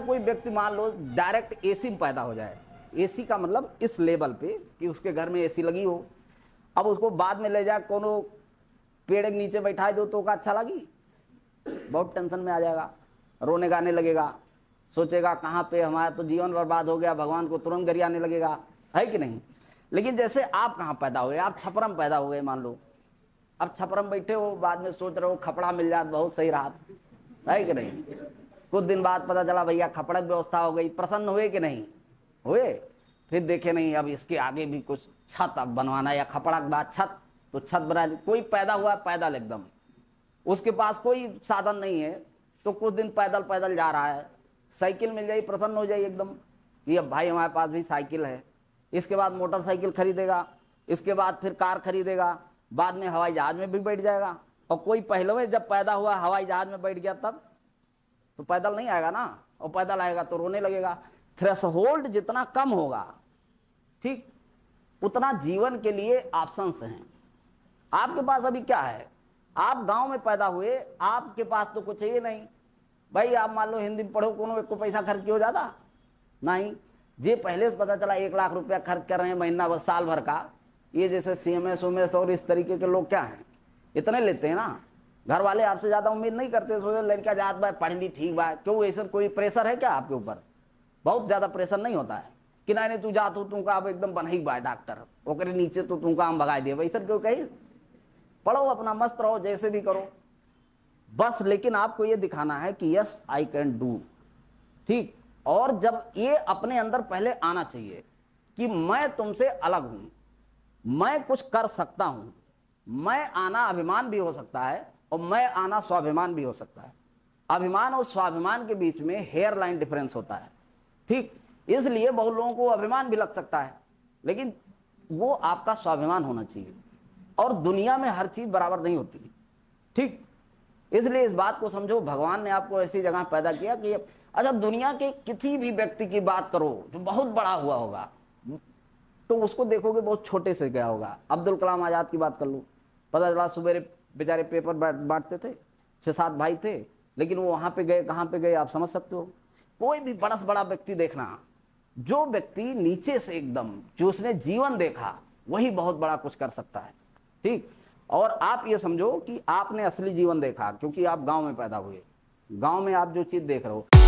तक कोई व्यक्ति मान लो डायरेक्ट एसी में पैदा हो जाए एसी का मतलब इस लेवल पे कि उसके घर में एसी लगी हो अब उसको बाद में ले जाए कोनो पेड़ के नीचे बैठा दो तो का अच्छा लगी बहुत टेंशन में आ जाएगा रोने गाने लगेगा सोचेगा कहाँ पे हमारा तो जीवन बर्बाद हो गया भगवान को तुरंत गरियाने लगेगा है कि नहीं लेकिन जैसे आप कहाँ पैदा हुए आप छपरम पैदा हुए मान लो अब छपरम बैठे हो बाद में सोच रहे हो खपड़ा मिल जाए बहुत सही रहा है कि नहीं कुछ दिन बाद पता चला भैया खपड़क व्यवस्था हो गई प्रसन्न हुए कि नहीं हुए फिर देखे नहीं अब इसके आगे भी कुछ छत अब बनवाना या खपड़क बाद छत तो छत बना ली कोई पैदा हुआ पैदल एकदम उसके पास कोई साधन नहीं है तो कुछ दिन पैदल पैदल जा रहा है साइकिल मिल जाए प्रसन्न हो जाए एकदम कि अब भाई हमारे पास भी साइकिल है इसके बाद मोटरसाइकिल खरीदेगा इसके बाद फिर कार खरीदेगा बाद में हवाई जहाज़ में भी बैठ जाएगा और कोई पहले में जब पैदा हुआ हवाई जहाज़ में बैठ गया तब तो पैदल नहीं आएगा ना और पैदल आएगा तो रोने लगेगा थ्रेस होल्ड जितना कम होगा ठीक उतना जीवन के लिए ऑप्शंस हैं आपके पास अभी क्या है आप गांव में पैदा हुए आपके पास तो कुछ ही नहीं भाई आप मान लो हिंदी में पढ़ो कौन को पैसा खर्च हो जाता नहीं जे पहले से पता चला एक लाख रुपया खर्च कर रहे हैं महीना भर साल भर का ये जैसे सी एम और इस तरीके के लोग क्या हैं इतने लेते हैं ना घर वाले आपसे ज़्यादा उम्मीद नहीं करते सोचो लड़का जात बा पढ़ ली ठीक बा क्यों ऐसा कोई प्रेशर है क्या आपके ऊपर बहुत ज़्यादा प्रेशर नहीं होता है कि नहीं तू जात हो तुमका का अब एकदम बनही बा डॉक्टर ओकरे नीचे तो तुमका हम भगा दे ऐसा क्यों कही पढ़ो अपना मस्त रहो जैसे भी करो बस लेकिन आपको ये दिखाना है कि यस आई कैन डू ठीक और जब ये अपने अंदर पहले आना चाहिए कि मैं तुमसे अलग हूं मैं कुछ कर सकता हूं मैं आना अभिमान भी हो सकता है और मैं आना स्वाभिमान भी हो सकता है अभिमान और स्वाभिमान के बीच में हेयर लाइन डिफरेंस होता है ठीक इसलिए बहुत लोगों को अभिमान भी लग सकता है लेकिन वो आपका स्वाभिमान होना चाहिए और दुनिया में हर चीज़ बराबर नहीं होती ठीक इसलिए इस बात को समझो भगवान ने आपको ऐसी जगह पैदा किया कि अच्छा दुनिया के किसी भी व्यक्ति की बात करो जो तो बहुत बड़ा हुआ होगा तो उसको देखोगे बहुत छोटे से गया होगा अब्दुल कलाम आज़ाद की बात कर लो पता चला सुबेरे बेचारे पेपर बांटते थे छः सात भाई थे लेकिन वो वहाँ पे गए कहाँ पे गए आप समझ सकते हो कोई भी बड़ा से बड़ा व्यक्ति देखना जो व्यक्ति नीचे से एकदम जो उसने जीवन देखा वही बहुत बड़ा कुछ कर सकता है ठीक और आप ये समझो कि आपने असली जीवन देखा क्योंकि आप गांव में पैदा हुए गांव में आप जो चीज़ देख रहे हो